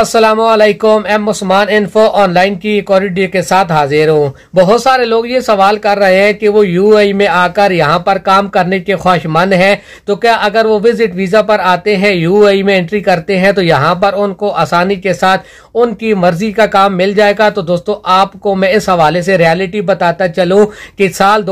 Aslam M मुसमान info online की एक और वीडियो के साथ हाजिर हूँ बहुत सारे लोग ये सवाल कर रहे हैं कि वो यूएई e में आकर यहाँ पर काम करने के ख्वाहिशमंद हैं तो क्या अगर वो विजिट वीज़ा पर आते हैं यूएई e में एंट्री करते हैं तो यहाँ पर उनको आसानी के साथ उनकी मर्जी का काम मिल जाएगा तो दोस्तों आपको मैं इस हवाले से रियलिटी बताता चलूँ कि साल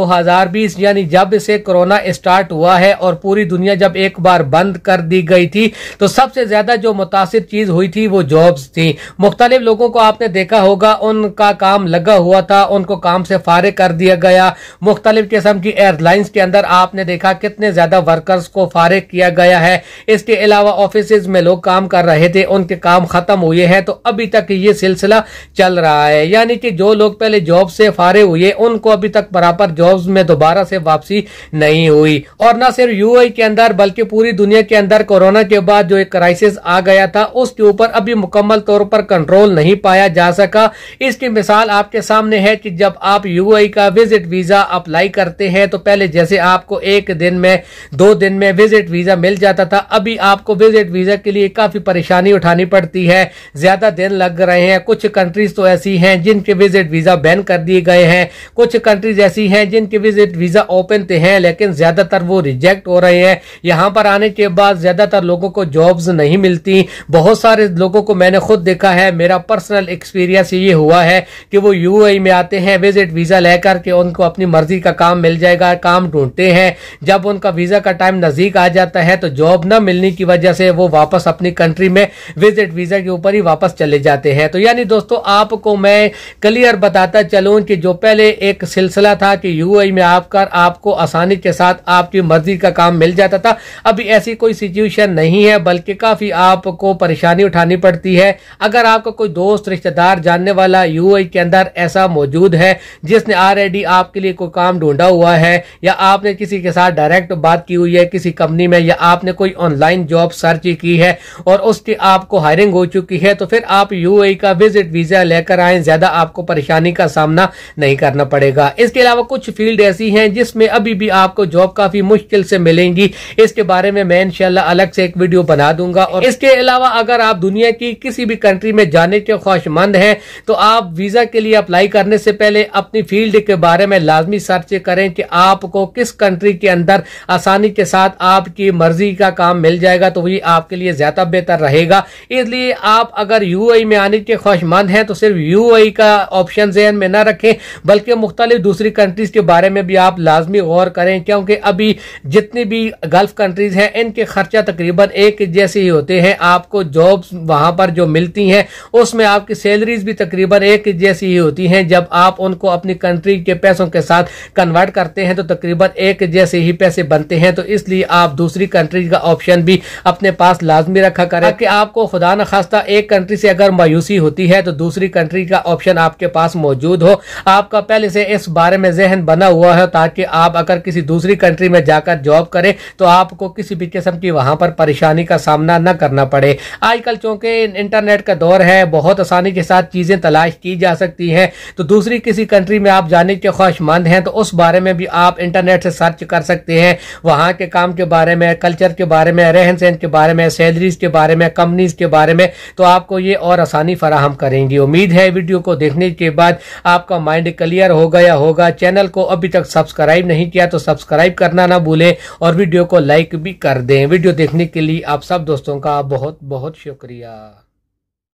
बीस यानी जब से कोरोना स्टार्ट हुआ है और पूरी दुनिया जब एक बार बंद कर दी गई थी तो सबसे ज़्यादा जो मुतासर चीज़ हुई थी वो जो जॉब्स थी मुख्तलिफ लोगों को आपने देखा होगा उनका काम लगा हुआ था उनको काम से फारिग कर दिया गया मुख्तलिफ किस्म की एयरलाइंस के अंदर आपने देखा कितने ज़्यादा वर्कर्स को फारिग किया गया है इसके अलावा ऑफिस में लोग काम कर रहे थे उनके काम ख़त्म हुए हैं तो अभी तक ये सिलसिला चल रहा है यानी कि जो लोग पहले जॉब से फारे हुए उनको अभी तक बराबर जॉब में दोबारा से वापसी नहीं हुई और न सिर्फ यूए e के अंदर बल्कि पूरी दुनिया के अंदर कोरोना के बाद जो एक क्राइसिस आ गया था उसके ऊपर अभी मुकम्मल तौर पर कंट्रोल नहीं पाया जा सका इसकी मिसाल आपके सामने है कि जब आप यूएई e का विजिट वीजा अप्लाई करते हैं तो पहले जैसे आपको एक दिन में दो दिन में विजिट वीजा मिल जाता था अभी आपको विजिट वीजा के लिए काफी परेशानी उठानी पड़ती है ज्यादा दिन लग रहे हैं कुछ कंट्रीज तो ऐसी हैं जिनके विजिट वीजा बैन कर दिए गए हैं कुछ कंट्रीज ऐसी हैं जिनके विजिट वीजा ओपन थे हैं लेकिन ज्यादातर वो रिजेक्ट हो रहे हैं यहाँ पर आने के बाद ज्यादातर लोगों को जॉब्स नहीं मिलती बहुत सारे लोगों को मैंने खुद देखा है मेरा पर्सनल एक्सपीरियंस ये हुआ है कि वो यू e में आते हैं विजिट वीज़ा लेकर के उनको अपनी मर्जी का काम मिल जाएगा काम ढूंढते हैं जब उनका वीज़ा का टाइम नज़दीक आ जाता है तो जॉब न मिलने की वजह से वो वापस अपनी कंट्री में विजिट वीज़ा के ऊपर ही वापस चले जाते हैं तो यानी दोस्तों आपको मैं क्लियर बताता चलूं कि जो पहले एक सिलसिला था कि यू e में आकर आपको आसानी के साथ आपकी मर्जी का काम मिल जाता था अभी ऐसी कोई सिचुएशन नहीं है बल्कि काफ़ी आपको परेशानी उठानी पड़ती करती है अगर आपका कोई दोस्त रिश्तेदार जानने वाला यूएई के अंदर ऐसा मौजूद है जिसने ऑलरेडी आपके लिए कोई काम ढूंढा हुआ है या आपने किसी के साथ डायरेक्ट बात की हुई है किसी कंपनी में या आपने कोई ऑनलाइन जॉब सर्च की है और उसकी आपको हायरिंग हो चुकी है तो फिर आप यू का विजिट वीजा लेकर आए ज्यादा आपको परेशानी का सामना नहीं करना पड़ेगा इसके अलावा कुछ फील्ड ऐसी हैं जिसमें अभी भी आपको जॉब काफी मुश्किल से मिलेंगी इसके बारे में मैं इनशाला अलग से एक वीडियो बना दूंगा और इसके अलावा अगर आप दुनिया की की किसी भी कंट्री में जाने के ख्वाहिशमंद हैं तो आप वीज़ा के लिए अप्लाई करने से पहले अपनी फील्ड के बारे में लाजमी सर्च करें कि आपको किस कंट्री के अंदर आसानी के साथ आपकी मर्जी का काम मिल जाएगा तो वही आपके लिए ज़्यादा बेहतर रहेगा इसलिए आप अगर यू e में आने के ख्वाहिशमंद हैं तो सिर्फ यू e का ऑप्शन जहन में न रखें बल्कि मुख्तलिफ दूसरी कंट्रीज़ के बारे में भी आप लाजमी गौर करें क्योंकि अभी जितनी भी गल्फ कंट्रीज़ हैं इनके खर्चा तकरीबन एक जैसे ही होते हैं आपको जॉब वहां पर जो मिलती हैं उसमें आपकी सैलरीज भी तकरीबन एक जैसी ही होती हैं जब आप उनको अपनी कंट्री के पैसों के साथ कन्वर्ट करते हैं तो तकरीबन एक जैसे ही पैसे बनते हैं तो इसलिए आप दूसरी कंट्री का ऑप्शन भी अपने पास लाजमी रखा करें कि आपको खुदा न खास्ता एक कंट्री से अगर मायूसी होती है तो दूसरी कंट्री का ऑप्शन आपके पास मौजूद हो आपका पहले से इस बारे में जहन बना हुआ है ताकि आप अगर किसी दूसरी कंट्री में जाकर जॉब करें तो आपको किसी भी किस्म की वहां पर परेशानी का सामना न करना पड़े आजकल चूंकि इंटरनेट का दौर है बहुत आसानी के साथ चीज़ें तलाश की जा सकती हैं तो दूसरी किसी कंट्री में आप जाने के ख्वाहिशमंद हैं तो उस बारे में भी आप इंटरनेट से सर्च कर सकते हैं वहां के काम के बारे में कल्चर के बारे में रहन सहन के बारे में सैलरीज के बारे में कंपनीज के बारे में तो आपको ये और आसानी फराहम करेंगी उम्मीद है वीडियो को देखने के बाद आपका माइंड क्लियर हो गया होगा चैनल को अभी तक सब्सक्राइब नहीं किया तो सब्सक्राइब करना ना भूलें और वीडियो को लाइक भी कर दें वीडियो देखने के लिए आप सब दोस्तों का बहुत बहुत शुक्रिया